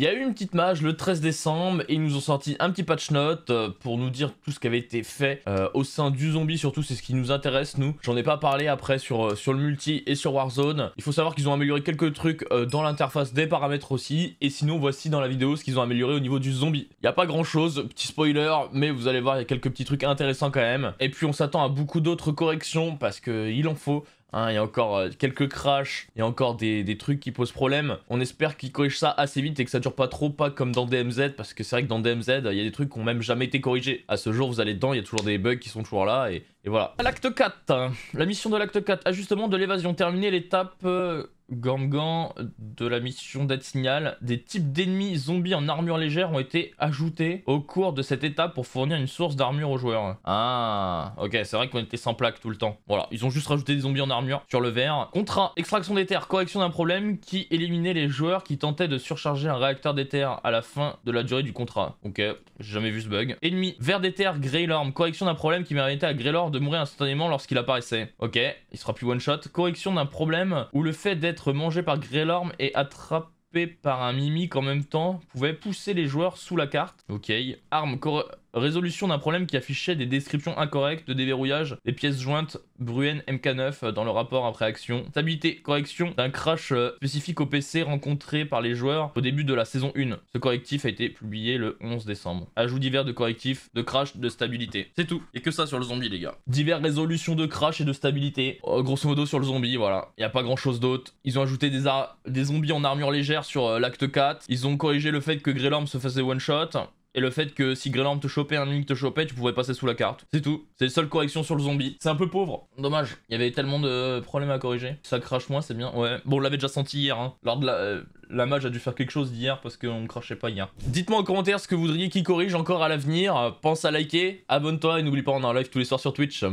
Il y a eu une petite mage le 13 décembre et ils nous ont sorti un petit patch note euh, pour nous dire tout ce qui avait été fait euh, au sein du zombie. Surtout, c'est ce qui nous intéresse, nous. J'en ai pas parlé après sur, euh, sur le multi et sur Warzone. Il faut savoir qu'ils ont amélioré quelques trucs dans l'interface des paramètres aussi. Et sinon, voici dans la vidéo ce qu'ils ont amélioré au niveau du zombie. Il n'y a pas grand-chose, petit spoiler, mais vous allez voir, il y a quelques petits trucs intéressants quand même. Et puis, on s'attend à beaucoup d'autres corrections parce qu'il en faut Hein, il y a encore euh, quelques crashs, il y a encore des, trucs qui posent problème. On espère qu'ils corrigent ça assez vite et que ça dure pas trop, pas comme dans DMZ, parce que c'est vrai que dans DMZ, il y a des trucs qui ont même jamais été corrigés. À ce jour, vous allez dedans, il y a toujours des bugs qui sont toujours là, et, voilà. L'acte 4, hein. la mission de l'acte 4, ajustement de l'évasion, terminée, l'étape... Euh, Gangan de la mission Signal. des types d'ennemis zombies en armure légère ont été ajoutés au cours de cette étape pour fournir une source d'armure aux joueurs. Ah, ok, c'est vrai qu'on était sans plaque tout le temps. Voilà, ils ont juste rajouté des zombies en armure sur le verre. Contrat, extraction d'éther. correction d'un problème qui éliminait les joueurs qui tentaient de surcharger un réacteur d'éther à la fin de la durée du contrat. Ok, j'ai jamais vu ce bug. Ennemi, Vert d'éther. terres, Greylorm, correction d'un problème qui permettait à Greylorm de mourir instantanément lorsqu'il apparaissait. Ok, il sera plus one shot. Correction d'un problème où le fait d'être être mangé par Grelorm et attrapé par un mimique en même temps pouvait pousser les joueurs sous la carte. Ok, arme résolution d'un problème qui affichait des descriptions incorrectes de déverrouillage des pièces jointes Bruen MK9 euh, dans le rapport après action, stabilité correction d'un crash euh, spécifique au PC rencontré par les joueurs au début de la saison 1. Ce correctif a été publié le 11 décembre. Ajout divers de correctifs, de crash, de stabilité. C'est tout. Et que ça sur le zombie les gars. Divers résolutions de crash et de stabilité. Euh, grosso modo sur le zombie, voilà. Il a pas grand chose d'autre. Ils ont ajouté des, des zombies en armure légère sur l'acte 4. Ils ont corrigé le fait que Grelorm se faisait one shot et le fait que si greland te chopait, un unique te chopait, tu pouvais passer sous la carte. C'est tout. C'est la seule correction sur le zombie. C'est un peu pauvre. Dommage. Il y avait tellement de problèmes à corriger. Ça crache moins, c'est bien. Ouais. Bon, on l'avait déjà senti hier. Hein. Lors de la, euh, la mage a dû faire quelque chose d'hier parce qu'on ne crachait pas hier. Dites-moi en commentaire ce que vous voudriez qu'il corrige encore à l'avenir. Euh, pense à liker, abonne-toi et n'oublie pas, on est en live tous les soirs sur Twitch.